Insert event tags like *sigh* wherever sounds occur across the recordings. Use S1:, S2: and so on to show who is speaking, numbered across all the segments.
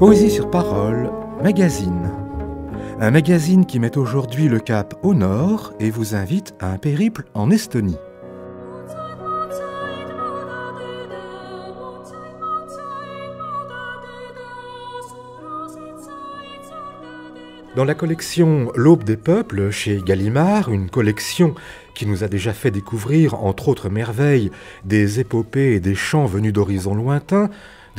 S1: Poésie sur parole, magazine. Un magazine qui met aujourd'hui le cap au nord et vous invite à un périple en Estonie. Dans la collection L'Aube des Peuples chez Gallimard, une collection qui nous a déjà fait découvrir, entre autres merveilles, des épopées et des chants venus d'horizons lointains,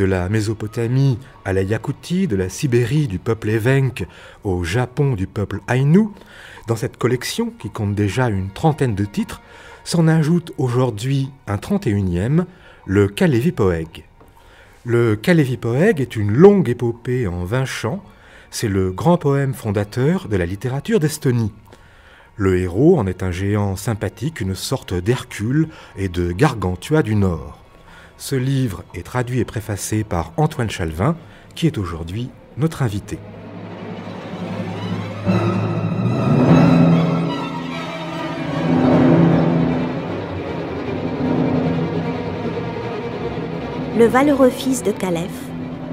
S1: de la Mésopotamie à la Yakoutie, de la Sibérie du peuple Evenk au Japon du peuple Ainu, dans cette collection qui compte déjà une trentaine de titres, s'en ajoute aujourd'hui un 31e, le Kalevipoeg. Le Kalevipoeg est une longue épopée en vingt chants, c'est le grand poème fondateur de la littérature d'Estonie. Le héros en est un géant sympathique, une sorte d'Hercule et de Gargantua du Nord. Ce livre est traduit et préfacé par Antoine Chalvin, qui est aujourd'hui notre invité.
S2: Le valeureux fils de Calef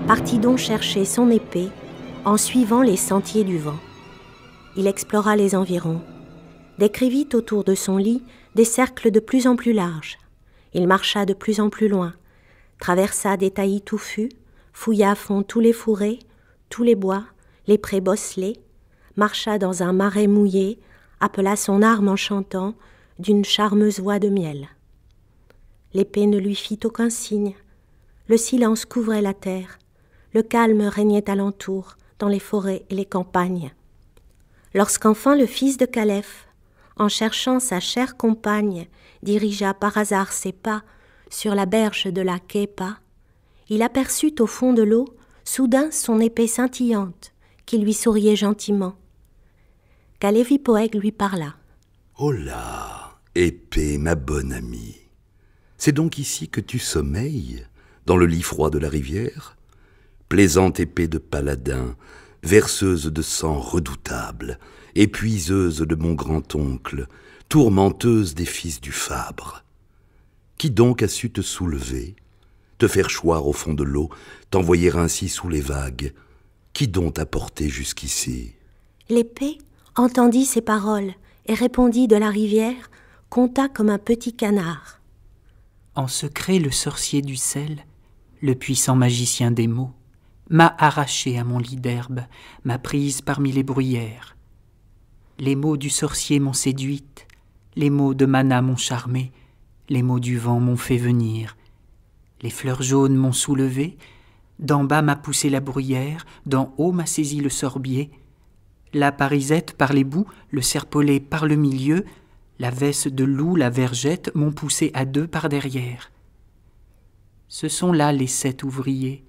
S2: partit donc chercher son épée en suivant les sentiers du vent. Il explora les environs, décrivit autour de son lit des cercles de plus en plus larges. Il marcha de plus en plus loin, traversa des taillis touffus, fouilla à fond tous les fourrés, tous les bois, les prés bosselés, marcha dans un marais mouillé, appela son arme en chantant d'une charmeuse voix de miel. L'épée ne lui fit aucun signe. Le silence couvrait la terre. Le calme régnait alentour, dans les forêts et les campagnes. Lorsqu'enfin le fils de Calef, en cherchant sa chère compagne, dirigea par hasard ses pas sur la berge de la Kepa, il aperçut au fond de l'eau soudain son épée scintillante qui lui souriait gentiment. Poeg lui parla.
S3: Oh là, épée, ma bonne amie, c'est donc ici que tu sommeilles, dans le lit froid de la rivière Plaisante épée de paladin, verseuse de sang redoutable, épuiseuse de mon grand-oncle, tourmenteuse des fils du Fabre. Qui donc a su te soulever, te faire choir au fond de l'eau, t'envoyer ainsi sous les vagues Qui donc t'a porté jusqu'ici
S2: L'épée entendit ces paroles et répondit de la rivière, compta comme un petit canard.
S4: En secret, le sorcier du sel, le puissant magicien des mots, m'a arraché à mon lit d'herbe, m'a prise parmi les bruyères. Les mots du sorcier m'ont séduite, les mots de Mana m'ont charmée, les mots du vent m'ont fait venir. Les fleurs jaunes m'ont soulevé, d'en bas m'a poussé la bruyère, d'en haut m'a saisi le sorbier. La parisette par les bouts, le serpolet par le milieu, la veste de loup, la vergette m'ont poussé à deux par derrière. Ce sont là les sept ouvriers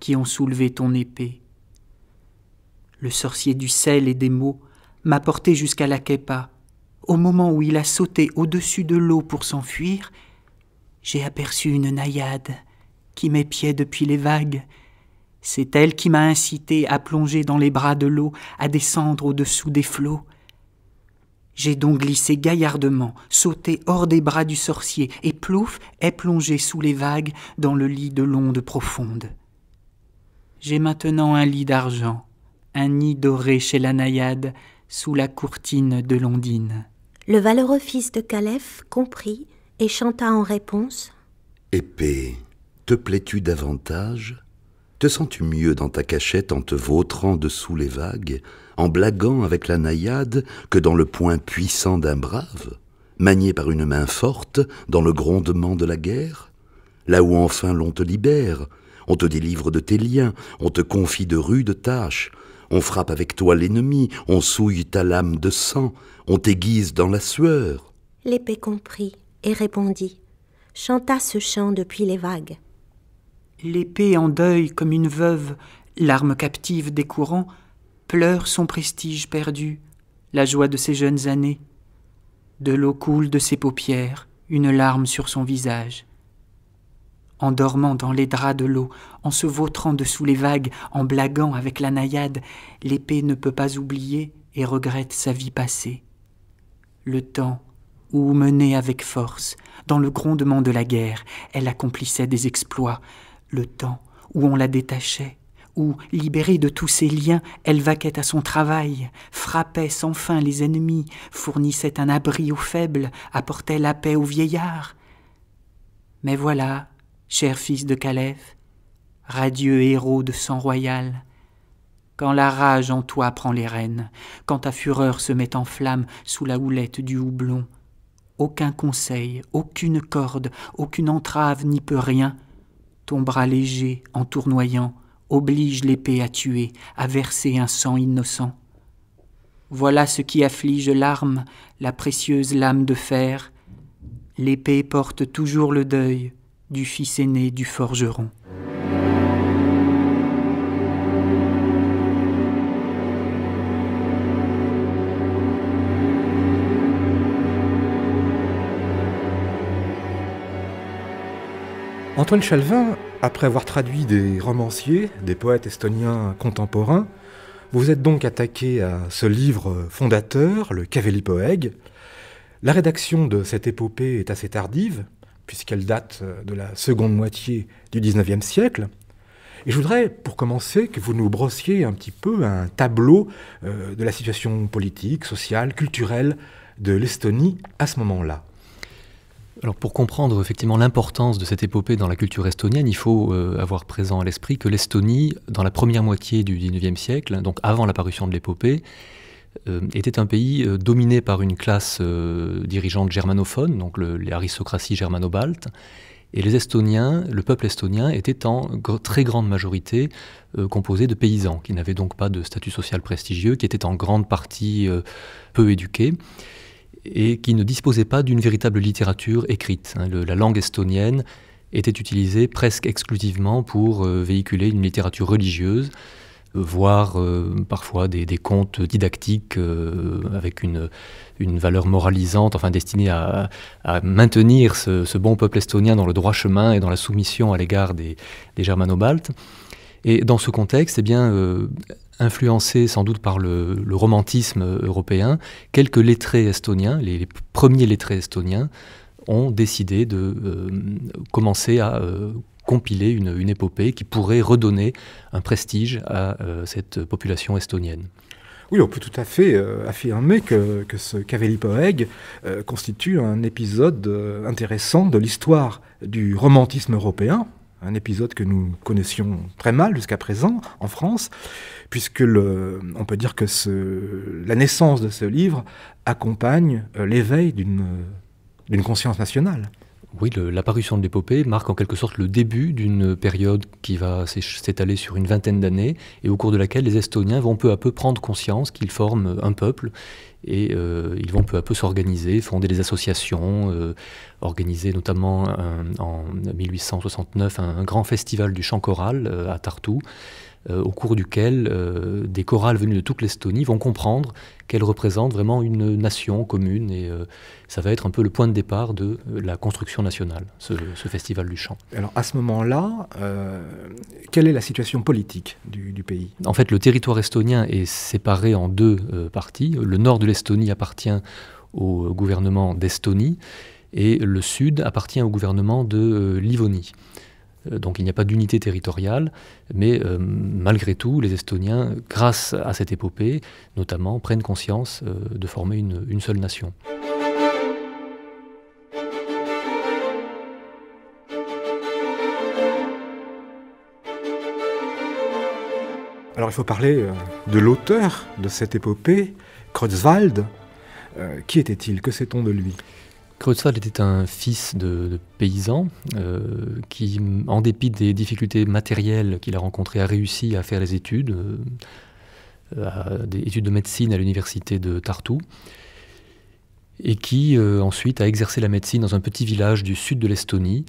S4: qui ont soulevé ton épée. Le sorcier du sel et des mots m'a porté jusqu'à la au moment où il a sauté au-dessus de l'eau pour s'enfuir, j'ai aperçu une naïade qui m'épiait depuis les vagues. C'est elle qui m'a incité à plonger dans les bras de l'eau, à descendre au-dessous des flots. J'ai donc glissé gaillardement, sauté hors des bras du sorcier, et plouf est plongé sous les vagues dans le lit de l'onde profonde. J'ai maintenant un lit d'argent, un nid doré chez la naïade, sous la courtine de l'ondine.
S2: Le valeureux fils de Calef comprit et chanta en réponse
S3: Épée, te plais-tu davantage Te sens-tu mieux dans ta cachette en te vautrant dessous les vagues, en blaguant avec la naïade que dans le poing puissant d'un brave, manié par une main forte dans le grondement de la guerre Là où enfin l'on te libère, on te délivre de tes liens, on te confie de rudes tâches, on frappe avec toi l'ennemi, on souille ta lame de sang, on t'aiguise dans la sueur.
S2: L'épée comprit et répondit, chanta ce chant depuis les vagues.
S4: L'épée en deuil comme une veuve, l'arme captive des courants, pleure son prestige perdu, la joie de ses jeunes années. De l'eau coule de ses paupières, une larme sur son visage. En dormant dans les draps de l'eau, en se vautrant dessous les vagues, en blaguant avec la naïade, l'épée ne peut pas oublier et regrette sa vie passée le temps où, menée avec force, dans le grondement de la guerre, elle accomplissait des exploits, le temps où on la détachait, où, libérée de tous ses liens, elle vaquait à son travail, frappait sans fin les ennemis, fournissait un abri aux faibles, apportait la paix aux vieillards. Mais voilà, cher fils de Calef, radieux héros de sang royal, quand la rage en toi prend les rênes, quand ta fureur se met en flamme sous la houlette du houblon, aucun conseil, aucune corde, aucune entrave n'y peut rien. Ton bras léger, en tournoyant, oblige l'épée à tuer, à verser un sang innocent. Voilà ce qui afflige l'arme, la précieuse lame de fer. L'épée porte toujours le deuil du fils aîné du forgeron.
S1: Antoine Chalvin, après avoir traduit des romanciers, des poètes estoniens contemporains, vous êtes donc attaqué à ce livre fondateur, le Caveli Poeg. La rédaction de cette épopée est assez tardive, puisqu'elle date de la seconde moitié du XIXe siècle. Et je voudrais, pour commencer, que vous nous brossiez un petit peu un tableau euh, de la situation politique, sociale,
S5: culturelle de l'Estonie à ce moment-là. Alors pour comprendre effectivement l'importance de cette épopée dans la culture estonienne, il faut euh, avoir présent à l'esprit que l'Estonie, dans la première moitié du XIXe siècle, donc avant l'apparition de l'épopée, euh, était un pays euh, dominé par une classe dirigeante germanophone, donc l'aristocratie germano-balte, et les Estoniens, le peuple estonien était en très grande majorité composé de paysans, qui n'avaient donc pas de statut social prestigieux, qui étaient en grande partie peu éduqués et qui ne disposait pas d'une véritable littérature écrite. Hein. la langue estonienne était utilisée presque exclusivement pour euh, véhiculer une littérature religieuse, euh, voire euh, parfois des, contes didactiques avec une, valeur moralisante, enfin destinée à, maintenir ce, bon peuple estonien dans le droit chemin et dans la soumission à l'égard des, des germano-baltes. Et dans ce contexte, eh bien, influencé sans doute par le, romantisme européen, quelques lettrés estoniens, les, premiers lettrés estoniens, ont décidé de euh, commencer à euh, compiler une, épopée qui pourrait redonner un prestige à euh, cette population estonienne.
S1: Oui, on peut tout à fait affirmer que, que ce Caveli Poeg constitue un épisode intéressant de l'histoire du romantisme européen, un épisode que nous connaissions très mal jusqu'à présent en France, puisque on peut dire que la naissance de ce livre
S5: accompagne euh, l'éveil d'une, d'une conscience nationale. Oui, l'apparition de l'épopée marque en quelque sorte le début d'une période qui va s'étaler sur une vingtaine d'années et au cours de laquelle les Estoniens vont peu à peu prendre conscience qu'ils forment un peuple et euh, ils vont peu à peu s'organiser, fonder des associations, euh, organiser notamment en 1869 un, grand festival du chant choral euh, à Tartu, euh, au cours duquel euh, des chorales venues de toute l'Estonie vont comprendre qu'elles représentent vraiment une nation commune et euh, ça va être un peu le point de départ de la construction nationale, ce, festival du chant. Alors à ce moment-là, quelle est la situation politique du pays En fait, le territoire estonien est séparé en deux parties. Le nord de l'Estonie appartient au gouvernement d'Estonie et le sud appartient au gouvernement de Livonie. Euh, donc il n'y a pas d'unité territoriale, mais euh, malgré tout, les Estoniens, grâce à cette épopée notamment, prennent conscience euh, de former une, seule nation.
S1: Alors il faut parler de l'auteur de cette épopée, Kreutzwald.
S5: qui était-il Que sait-on de lui Creutzfeldt était un fils de, paysan euh, qui, en dépit des difficultés matérielles qu'il a rencontrées, a réussi à faire études, euh, des études de médecine à l'université de Tartu, et qui euh, ensuite a exercé la médecine dans un petit village du sud de l'Estonie,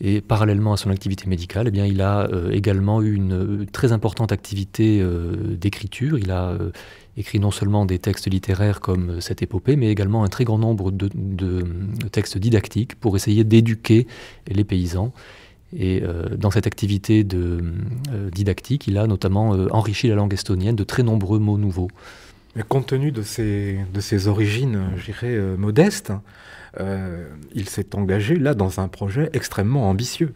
S5: et parallèlement à son activité médicale, eh bien, il a euh, également eu une euh, très importante activité euh, d'écriture. Il a écrit non seulement des textes littéraires comme cette épopée, mais également un très grand nombre de, textes didactiques pour essayer d'éduquer les paysans. Et dans cette activité de, didactique, il a notamment enrichi la langue estonienne de très nombreux mots nouveaux.
S1: Mais compte tenu de ses, de ses origines, je dirais, modestes, euh, il s'est engagé là dans un projet
S5: extrêmement ambitieux.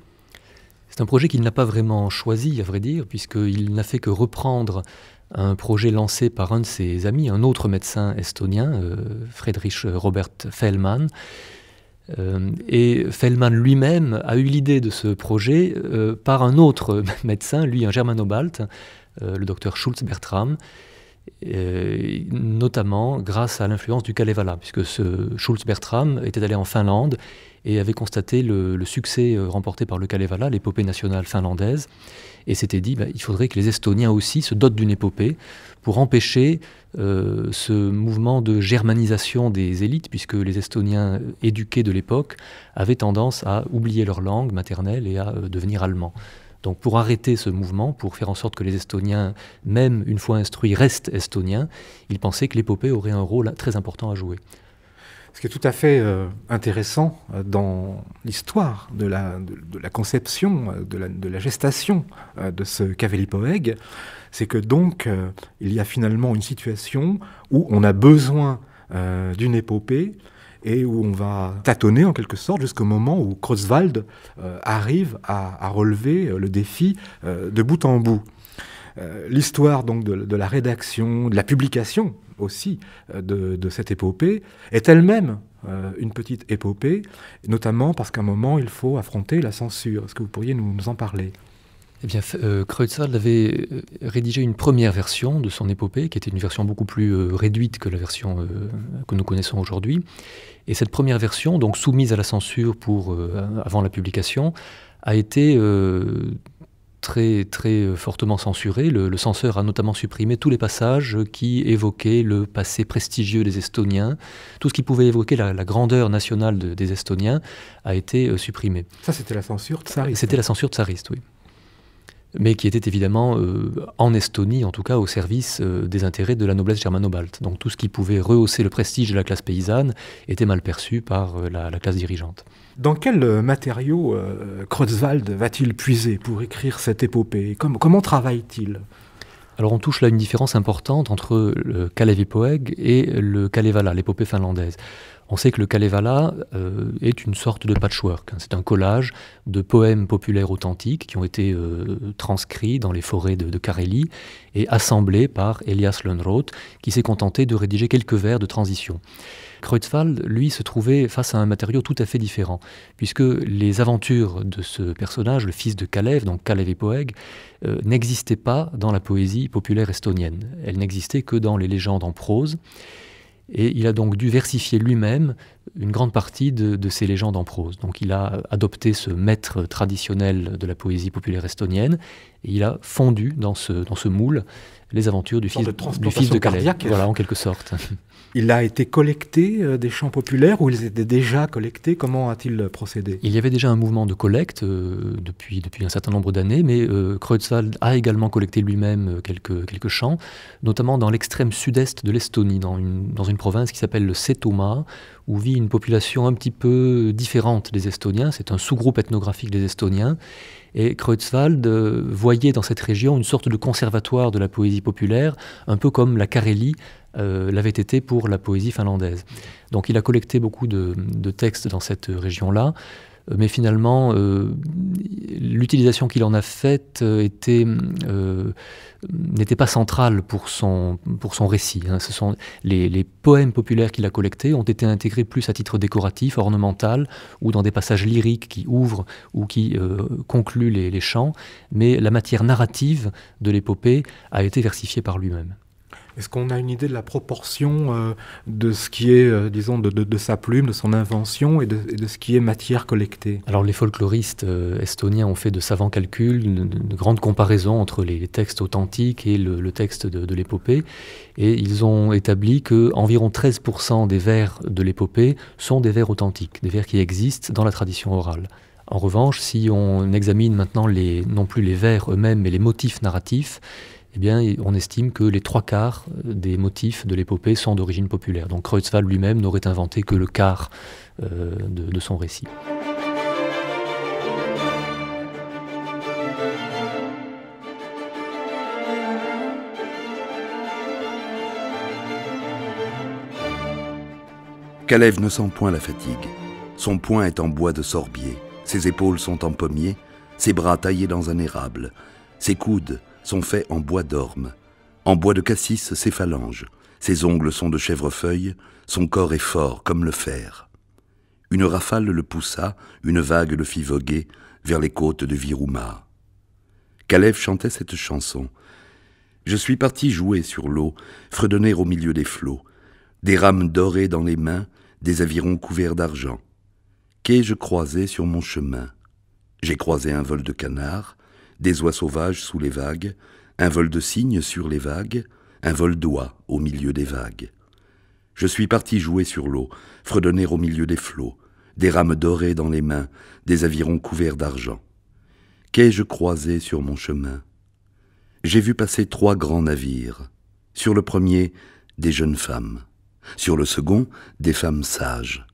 S5: C'est un projet qu'il n'a pas vraiment choisi, à vrai dire, puisqu'il n'a fait que reprendre un projet lancé par un de ses amis, un autre médecin estonien, euh, Friedrich Robert Fellmann. Euh, et Fellmann lui-même a eu l'idée de ce projet par un autre *laughs* médecin, lui un germano-balte, le docteur Schulz Bertram, euh, notamment grâce à l'influence du Kalevala, puisque ce Schulz Bertram était allé en Finlande et avait constaté le, succès euh, remporté par le Kalevala, l'épopée nationale finlandaise, et s'était dit qu'il bah, il faudrait que les Estoniens aussi se dotent d'une épopée pour empêcher euh, ce mouvement de germanisation des élites, puisque les Estoniens éduqués de l'époque avaient tendance à oublier leur langue maternelle et à devenir allemands. Donc pour arrêter ce mouvement, pour faire en sorte que les Estoniens, même une fois instruits, restent Estoniens, il pensait que l'épopée aurait un rôle très important à jouer. Ce qui est tout à fait euh, intéressant euh, dans l'histoire
S1: de la, conception, euh, de la, gestation de ce Cavelipoeg, c'est que donc il y a finalement une situation où on a besoin d'une épopée et où on va tâtonner en quelque sorte jusqu'au moment où Kreuzwald euh, arrive à, relever euh, le défi euh, de bout en bout. L'histoire donc de, la rédaction, de la publication aussi de, cette épopée est elle-même une petite épopée, notamment parce qu'à un moment il faut affronter la censure. Est-ce que vous pourriez
S5: nous en parler eh bien, euh, avait euh, rédigé une première version de son épopée, qui était une version beaucoup plus euh, réduite que la version euh, que nous connaissons aujourd'hui. Et cette première version, donc soumise à la censure pour, avant la publication, a été très, très fortement censurée. Le, censeur a notamment supprimé tous les passages qui évoquaient le passé prestigieux des Estoniens. Tout ce qui pouvait évoquer la, grandeur nationale des Estoniens a été supprimé. Ça, c'était la censure tsariste. C'était la censure tsariste, oui mais qui était évidemment euh, en Estonie, en tout cas, au service euh, des intérêts de la noblesse germano-balte. Donc tout ce qui pouvait rehausser le prestige de la classe paysanne était mal perçu par euh, la, classe dirigeante. Dans quels matériaux Kreutzwald va-t-il puiser pour écrire cette épopée Comment travaille-t-il alors on touche là une différence importante entre le Kalevipoeg et le Kalevala, l'épopée finlandaise. On sait que le Kalevala euh, est une sorte de patchwork. Hein. C'est un collage de poèmes populaires authentiques qui ont été euh, transcrits dans les forêts de, de, et assemblés par Elias Lönnroth, qui s'est contenté de rédiger quelques vers de transition. Kreutzwald, lui, se trouvait face à un matériau tout à fait différent, puisque les aventures de ce personnage, le fils de Kalev, donc Kalev et Poeg, euh, n'existaient pas dans la poésie populaire estonienne. Elles n'existaient que dans les légendes en prose. Et il a donc dû versifier lui-même une grande partie de, ses légendes en prose. Donc il a adopté ce maître traditionnel de la poésie populaire estonienne et il a fondu dans ce moule les aventures du fils de, du Voilà, en quelque sorte. *laughs* Il a été
S1: collecté euh, des chants populaires ou ils étaient déjà collectés Comment a-t-il procédé
S5: Il y avait déjà un mouvement de collecte euh, depuis, depuis un certain nombre d'années, mais euh, Kreutzfeld a également collecté lui-même quelques, quelques chants, notamment dans l'extrême sud-est de l'Estonie, dans une, dans une province qui s'appelle le Setoma, où vit une population un petit peu différente des Estoniens. C'est un sous-groupe ethnographique des Estoniens. Et Creutzwald euh, voyait dans cette région une sorte de conservatoire de la poésie populaire, un peu comme la Carélie euh, l'avait été pour la poésie finlandaise. Donc il a collecté beaucoup de textes dans cette région-là mais finalement, euh, l'utilisation qu'il en a faite euh, euh, n'était pas centrale pour son, récit. Hein. Ce sont les, poèmes populaires qu'il a collectés ont été intégrés plus à titre décoratif, ornemental, ou dans des passages lyriques qui ouvrent ou qui concluent les chants, mais la matière narrative de l'épopée a été versifiée par lui-même.
S1: Est-ce qu'on a une idée de la proportion euh, de ce qui
S5: est, euh, disons, de, sa plume, de son invention et de, ce qui est matière collectée Alors les folkloristes euh, estoniens ont fait de savants calculs, de, grandes comparaisons entre les textes authentiques et le, texte de, l'épopée, et ils ont établi que environ 13% des vers de l'épopée sont des vers authentiques, des vers qui existent dans la tradition orale. En revanche, si on examine maintenant non plus les vers eux-mêmes, mais les motifs narratifs, eh bien, on estime que les trois quarts des motifs de l'épopée sont d'origine populaire. Donc Creutzwald lui-même n'aurait inventé que le quart euh, de, de, son récit.
S3: Kalev ne sent point la fatigue. Son poing est en bois de sorbier, ses épaules sont en pommier, ses bras taillés dans un érable, ses coudes sont faits en bois d'orme. En bois de cassis, ses phalanges. Ses ongles sont de chèvrefeuille, son corps est fort comme le fer. Une rafale le poussa, une vague le fit voguer vers les côtes de Virouma. Kalev chantait cette chanson. Je suis parti jouer sur l'eau, fredonner au milieu des flots, des rames dorées dans les mains, des avirons couverts d'argent. Qu'ai-je croisé sur mon chemin J'ai croisé un vol de canards, des oies sauvages sous les vagues, un vol de cygnes sur les vagues, un vol d'oies au milieu des vagues. Je suis parti jouer sur l'eau, fredonner au milieu des flots, des rames dorées dans les mains, des avirons couverts d'argent. Qu'ai-je croisé sur mon chemin J'ai vu passer trois grands navires. Sur le premier, des jeunes femmes. Sur le second, des femmes sages.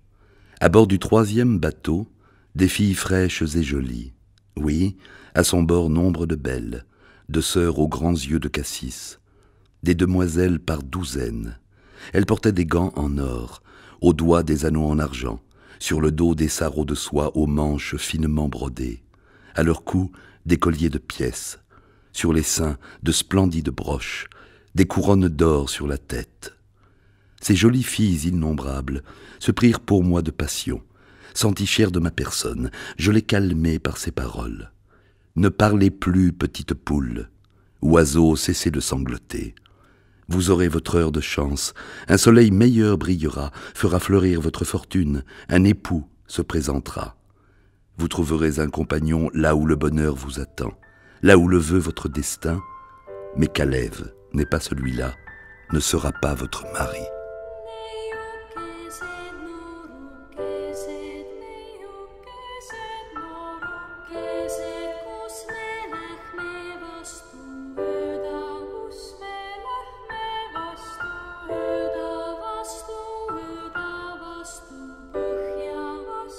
S3: À bord du troisième bateau, des filles fraîches et jolies. Oui, à son bord nombre de belles, de sœurs aux grands yeux de cassis, des demoiselles par douzaines. Elles portaient des gants en or, aux doigts des anneaux en argent, sur le dos des sarraux de soie aux manches finement brodées, à leur cou des colliers de pièces, sur les seins de splendides broches, des couronnes d'or sur la tête. Ces jolies filles innombrables se prirent pour moi de passion, s'entichèrent de ma personne, je les calmai par ces paroles. Ne parlez plus, petite poule. Oiseau, cessez de sangloter. Vous aurez votre heure de chance. Un soleil meilleur brillera, fera fleurir votre fortune. Un époux se présentera. Vous trouverez un compagnon là où le bonheur vous attend, là où le veut votre destin. Mais Calève n'est pas celui-là, ne sera pas votre mari.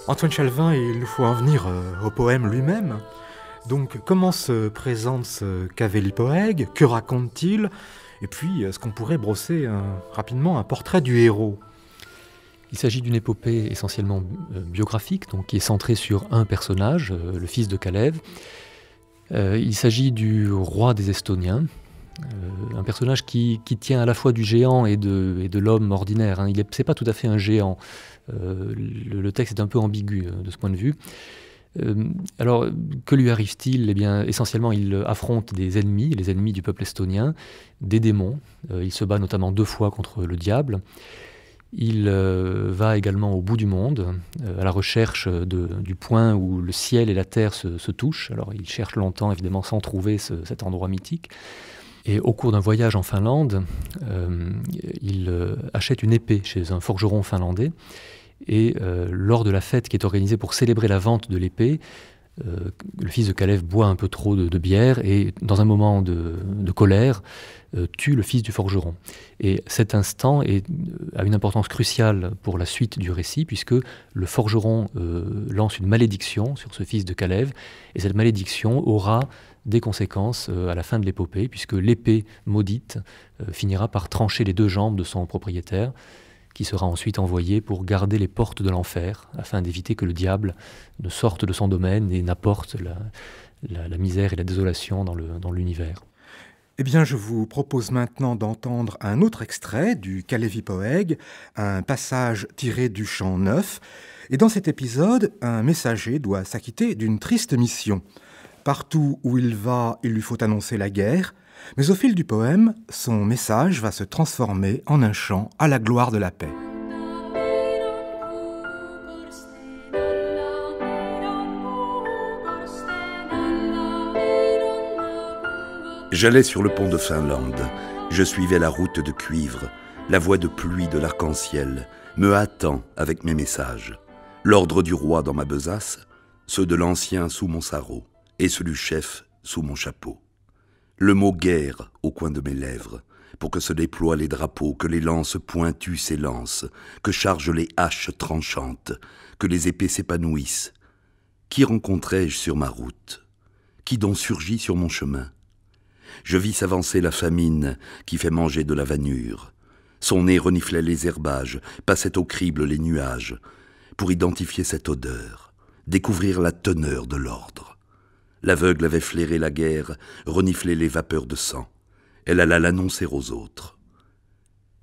S1: Antoine Chalvin, il faut en venir euh, au poème lui-même. Donc, comment se présente ce Cavelli poègue Que
S5: raconte-t-il Et puis, est-ce qu'on pourrait brosser rapidement un portrait du héros il s'agit d'une épopée essentiellement euh, biographique, donc qui est centrée sur un personnage, euh, le fils de Kalev. il s'agit du roi des Estoniens, euh, un personnage qui, tient à la fois du géant et de, et de l'homme ordinaire. Hein. Il n'est pas tout à fait un géant. Euh, le, texte est un peu ambigu hein, de ce point de vue. Euh, alors, que lui arrive-t-il Eh bien, essentiellement, il affronte des ennemis, les ennemis du peuple estonien, des démons. il se bat notamment deux fois contre le diable. Il va également au bout du monde, à la recherche du point où le ciel et la terre se, touchent. Alors, il cherche longtemps, évidemment, sans trouver cet endroit mythique. Et au cours d'un voyage en Finlande, euh, il euh, achète une épée chez un forgeron finlandais. Et euh, lors de la fête qui est organisée pour célébrer la vente de l'épée, le fils de Kalev boit un peu trop de, bière et, dans un moment de, colère, tue le fils du forgeron. Et cet instant a une importance cruciale pour la suite du récit, puisque le forgeron lance une malédiction sur ce fils de Kalev et cette malédiction aura des conséquences euh, à la fin de l'épopée, puisque l'épée maudite euh, finira par trancher les deux jambes de son propriétaire, qui sera ensuite envoyé pour garder les portes de l'enfer, afin d'éviter que le diable ne sorte de son domaine et n'apporte la, misère et la désolation dans l'univers. Eh bien,
S1: je vous propose maintenant d'entendre un autre extrait du Kalevi Poeg, un passage tiré du chant 9. Et dans cet épisode, un messager doit s'acquitter d'une triste mission. Partout où il va, il lui faut annoncer la guerre, mais au fil du poème, son message va se transformer en un chant à la gloire de la paix.
S3: J'allais sur le pont de Finlande, je suivais la route de cuivre, la voie de pluie de l'arc-en-ciel, me hâtant avec mes messages, l'ordre du roi dans ma besace, ceux de l'ancien sous mon sarrau et celui chef sous mon chapeau. Le mot guerre au coin de mes lèvres, pour que se déploient les drapeaux, que les lances pointues s'élancent, que chargent les haches tranchantes, que les épées s'épanouissent. Qui rencontrai-je sur ma route Qui dont surgit sur mon chemin Je vis s'avancer la famine qui fait manger de la vanure. Son nez reniflait les herbages, passait au crible les nuages, pour identifier cette odeur, découvrir la teneur de l'ordre. L'aveugle avait flairé la guerre, reniflé les vapeurs de sang. Elle alla l'annoncer aux autres.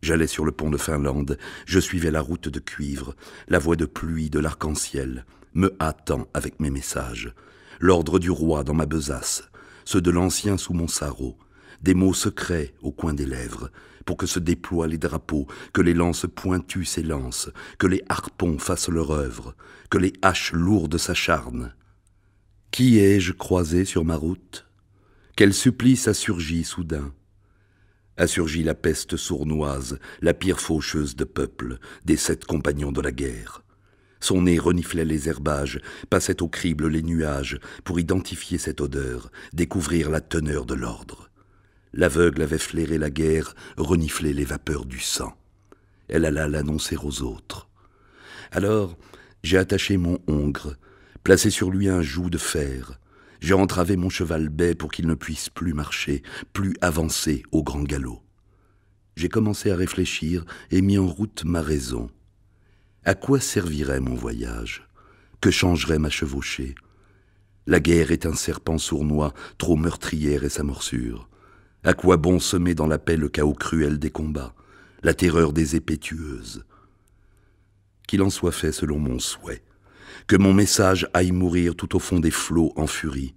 S3: J'allais sur le pont de Finlande, je suivais la route de cuivre, la voie de pluie de l'arc-en-ciel, me hâtant avec mes messages. L'ordre du roi dans ma besace, ceux de l'ancien sous mon sarrau, des mots secrets au coin des lèvres, pour que se déploient les drapeaux, que les lances pointues s'élancent, que les harpons fassent leur œuvre, que les haches lourdes s'acharnent. Qui ai-je croisé sur ma route Quel supplice a surgi soudain A surgi la peste sournoise, la pire faucheuse de peuple, des sept compagnons de la guerre. Son nez reniflait les herbages, passait au crible les nuages, pour identifier cette odeur, découvrir la teneur de l'ordre. L'aveugle avait flairé la guerre, reniflé les vapeurs du sang. Elle alla l'annoncer aux autres. Alors, j'ai attaché mon hongre, placé sur lui un joug de fer. J'ai entravé mon cheval bai pour qu'il ne puisse plus marcher, plus avancer au grand galop. J'ai commencé à réfléchir et mis en route ma raison. À quoi servirait mon voyage Que changerait ma chevauchée La guerre est un serpent sournois, trop meurtrière et sa morsure. À quoi bon semer dans la paix le chaos cruel des combats, la terreur des épétueuses Qu'il en soit fait selon mon souhait que mon message aille mourir tout au fond des flots en furie,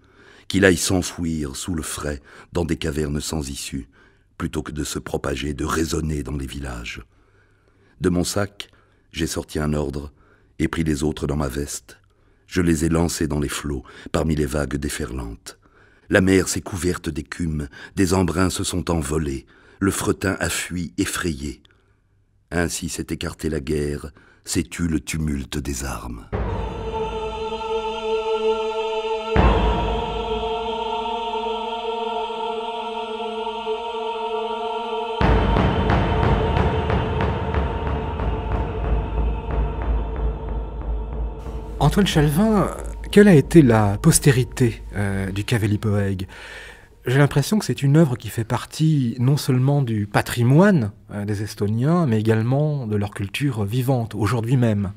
S3: qu'il aille s'enfouir sous le frais dans des cavernes sans issue, plutôt que de se propager, de résonner dans les villages. De mon sac, j'ai sorti un ordre et pris les autres dans ma veste. Je les ai lancés dans les flots, parmi les vagues déferlantes. La mer s'est couverte d'écume, des embruns se sont envolés, le fretin a fui effrayé. Ainsi s'est écartée la guerre, s'est tu le tumulte des armes.
S1: Antoine Chalvin, quelle a été la postérité euh, du Cavelli J'ai l'impression que c'est une œuvre qui fait partie non seulement du patrimoine euh, des Estoniens, mais également de leur culture
S5: vivante, aujourd'hui même.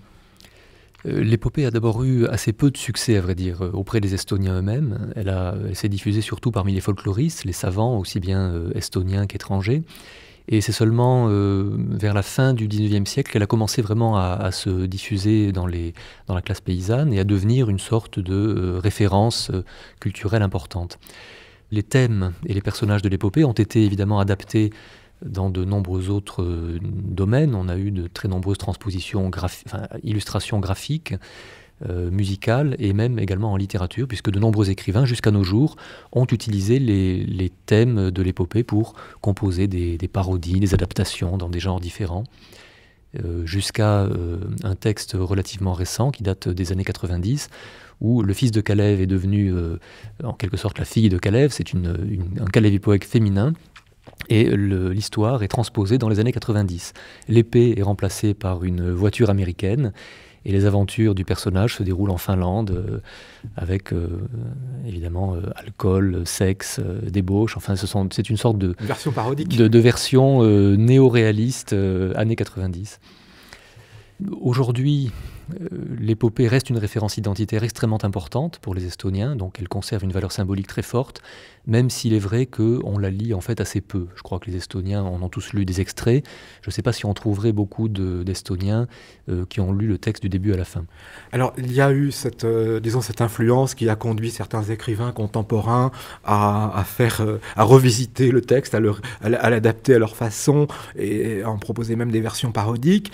S5: Euh, l'épopée a d'abord eu assez peu de succès, à vrai dire, auprès des Estoniens eux-mêmes. elle s'est diffusée surtout parmi les folkloristes, les savants, aussi bien estoniens qu'étrangers. Et c'est seulement euh, vers la fin du 19e siècle qu'elle a commencé vraiment à, se diffuser dans, les, dans, la classe paysanne et à devenir une sorte de euh, référence euh, culturelle importante. Les thèmes et les personnages de l'épopée ont été évidemment adaptés dans de nombreux autres domaines. On a eu de très nombreuses transpositions, enfin, illustrations graphiques. Euh, musicales et même également en littérature, puisque de nombreux écrivains jusqu'à nos jours ont utilisé les, thèmes de l'épopée pour composer des, parodies, des adaptations dans des genres différents. Euh, jusqu'à euh, un texte relativement récent qui date des années 90, où le fils de Kalev est devenu en quelque sorte la fille de Kalev c'est une, un féminin, et l'histoire est transposée dans les années 90. L'épée est remplacée par une voiture américaine, et les aventures du personnage se déroulent en Finlande, euh, avec euh, évidemment euh, alcool, sexe, débauche. Enfin, c'est une sorte de version parodique, de, de version néo-réaliste années 90. Aujourd'hui, euh, l'épopée reste une référence identitaire extrêmement importante pour les Estoniens, donc elle conserve une valeur symbolique très forte, même s'il est vrai qu'on la lit en fait assez peu. Je crois que les Estoniens en ont tous lu des extraits. Je ne sais pas si on trouverait beaucoup d'Estoniens euh, qui ont lu le texte du début à la fin. Alors il y a eu cette, euh, disons, cette influence qui
S1: a conduit certains écrivains contemporains à, faire, à revisiter le texte, à l'adapter à leur façon et à en proposer même des versions parodiques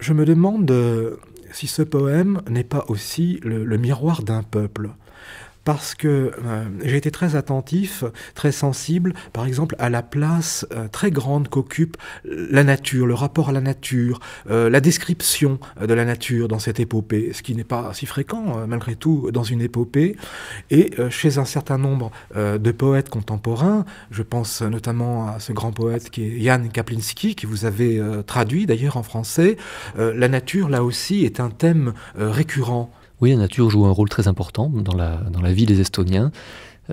S1: je me demande euh, si ce poème n'est pas aussi le, miroir d'un peuple, parce que euh, j'ai été très attentif, très sensible, par exemple, à la place euh, très grande qu'occupe la nature, le rapport à la nature, euh, la description de la nature dans cette épopée, ce qui n'est pas si fréquent, malgré tout, dans une épopée. Et chez un certain nombre de poètes contemporains, je pense notamment à ce grand poète qui est Jan Kaplinski, qui vous avez traduit d'ailleurs en français, la nature, là aussi, est un thème récurrent.
S5: Oui, la nature joue un rôle très important dans la, vie des Estoniens.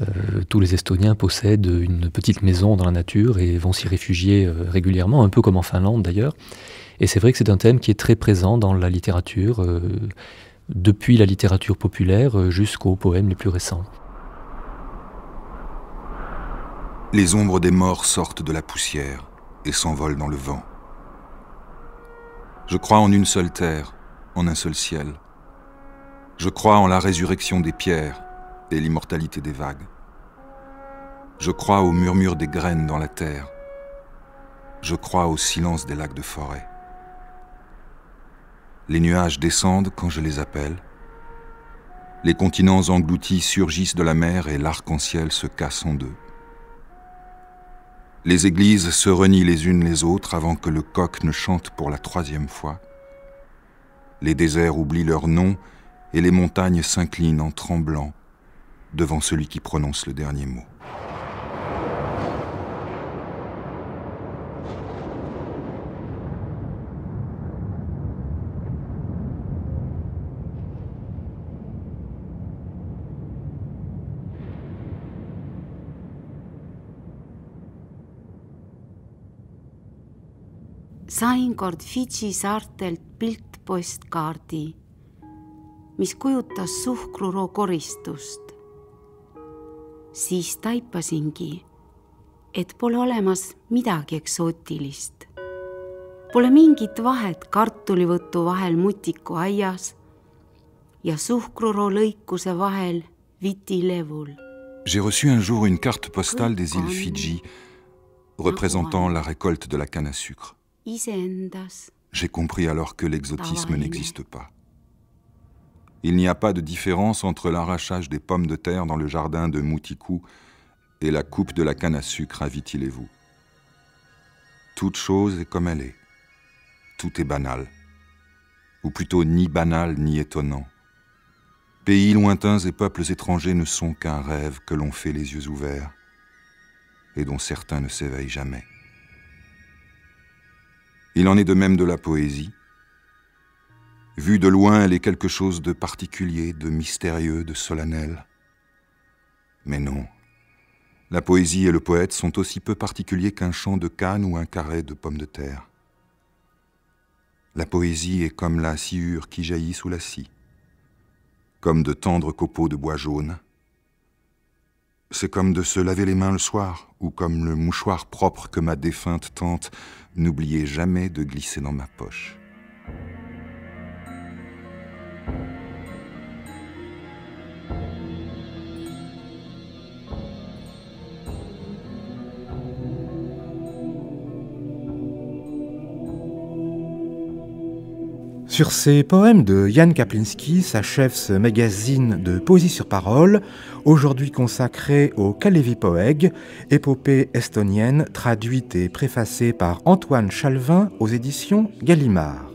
S5: Euh, tous les Estoniens possèdent une petite maison dans la nature et vont s'y réfugier euh, régulièrement, un peu comme en Finlande d'ailleurs. Et c'est vrai que c'est un thème qui est très présent dans la littérature, euh, depuis la littérature populaire jusqu'aux
S6: poèmes les plus récents. Les ombres des morts sortent de la poussière et s'envolent dans le vent. Je crois en une seule terre, en un seul ciel, je crois en la résurrection des pierres et l'immortalité des vagues. Je crois au murmure des graines dans la terre. Je crois au silence des lacs de forêt. Les nuages descendent quand je les appelle. Les continents engloutis surgissent de la mer et l'arc-en-ciel se casse en deux. Les églises se renient les unes les autres avant que le coq ne chante pour la troisième fois. Les déserts oublient leurs noms et les montagnes s'inclinent en tremblant devant celui qui prononce le dernier mot.
S2: mis kujutas suhkruroo koristust. siis taipasingi, et pole olemas midagi eksootilist. Pole mingit vahet kartulivõtu vahel mutiku aias ja suhkruroo lõikuse vahel vitilevul.
S6: J'ai reçu un jour une carte postale des îles Fidji représentant la récolte de la canne à sucre. J'ai compris alors que l'exotisme n'existe pas. Il n'y a pas de différence entre l'arrachage des pommes de terre dans le jardin de Mouticou et la coupe de la canne à sucre à vous Toute chose est comme elle est. Tout est banal. Ou plutôt ni banal ni étonnant. Pays lointains et peuples étrangers ne sont qu'un rêve que l'on fait les yeux ouverts et dont certains ne s'éveillent jamais. Il en est de même de la poésie, Vue de loin, elle est quelque chose de particulier, de mystérieux, de solennel. Mais non. La poésie et le poète sont aussi peu particuliers qu'un champ de canne ou un carré de pommes de terre. La poésie est comme la sciure qui jaillit sous la scie, comme de tendres copeaux de bois jaune. C'est comme de se laver les mains le soir, ou comme le mouchoir propre que ma défunte tante n'oubliez jamais de glisser dans ma poche.
S1: Sur ces poèmes de Jan Kaplinski s'achève ce magazine de poésie sur parole, aujourd'hui consacré au Kalevi Poeg, épopée estonienne traduite et préfacée par Antoine Chalvin aux éditions Gallimard.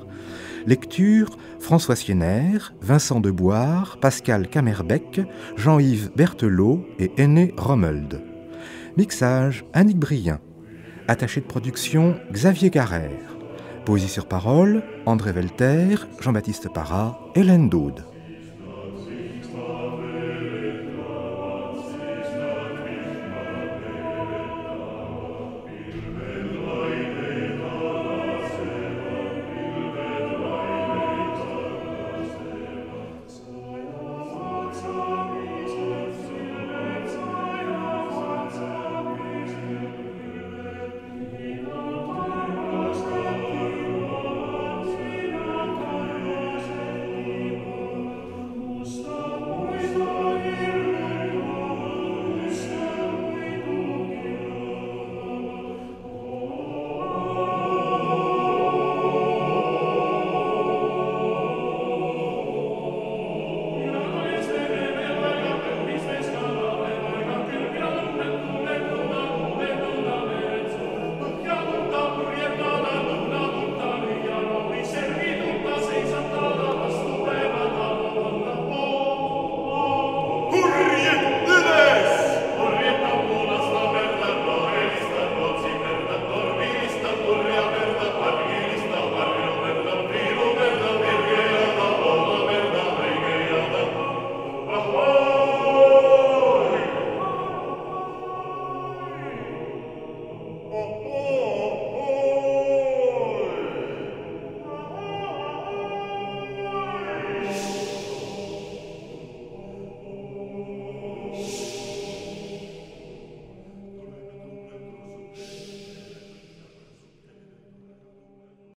S1: Lecture François Sienner, Vincent Deboire, Pascal Kamerbeck, Jean-Yves Berthelot et Aîné Rommeld. Mixage Annick Brien. Attaché de production Xavier Carrère. Poésie sur parole, André Velter, Jean-Baptiste Parra, Hélène Daude.